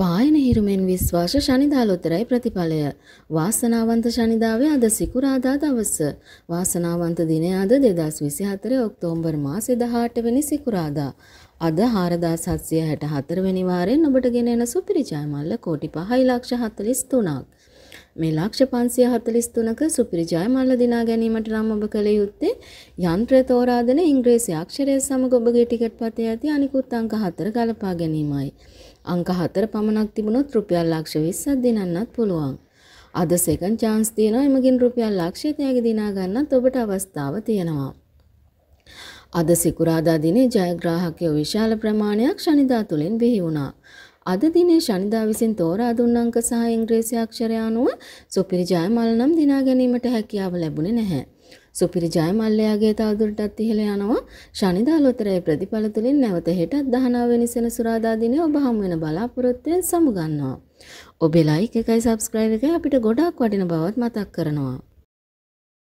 පායන හිරුමෙන් විශ්වාස ශනිදාලෝතරයි ප්‍රතිඵලය. වාසනාවන්ත ශනිදාවේ අද සිකුරාදා දවස. වාසනාවන්ත දිනය අද දෙදස් විසි හතර ඔක්තෝම්බර් මාස දහට වෙනි සිකුරාදා. අද හාරදා සත්සිය හැට හතරවැනිවාරෙන් ඔබට ගෙනෙන සුපිරිජයමල්ල කෝටි පහයි ලක්ෂ හතලිස් තුනක්. මේ ලක්ෂ 543ක සුපිරි ජයමල්ල දිනා ගැනීමට නම් ඔබ කළ යුත්තේ යන්ත්‍ර තෝරාදෙන ඉංග්‍රීසි අක්ෂරය සමග ඔබගේ ටිකට් පතේ ඇති අනිකුත් අංක 4 ගලපා ගැනීමයි. අංක 4 පමණක් තිබුණොත් රුපියල් ලක්ෂ 20ක් දිනන්නත් පුළුවන්. අද සෙකන් චාන්ස් තියෙනවා එමගින් රුපියල් ලක්ෂයකයක් දිනා ගන්නත් ඔබට අවස්ථාව තියෙනවා. අද සිකුරාදා දිනේ ජයග්‍රාහකයෝ විශාල ප්‍රමාණයක් ශනිදා තුලින් බිහි වුණා. අද දිනේ ශනිදා විසින් තෝරා දුන්න අංක සහ ඉංග්‍රීසි අක්ෂරය අනුව සුපිරි ජයමල් නම් දිනා ගැනීමට හැකියාව ලැබුණේ නැහැ. සුපිරි ජයමල්ලයාගේ තවදුරටත් ඉහළ යනවා. ශනිදා ලොතරැයි ප්‍රතිඵල තුලින් නැවත හෙටත් 19 වෙනි සෙනසුරාදා දිනේ ඔබ හමු වෙන බලාපොරොත්තුවෙන් සමුගන්නවා. ඔබේ ලයික් එකයි subscribe එකයි අපිට ගොඩක් වටින බවත් මතක් කරනවා.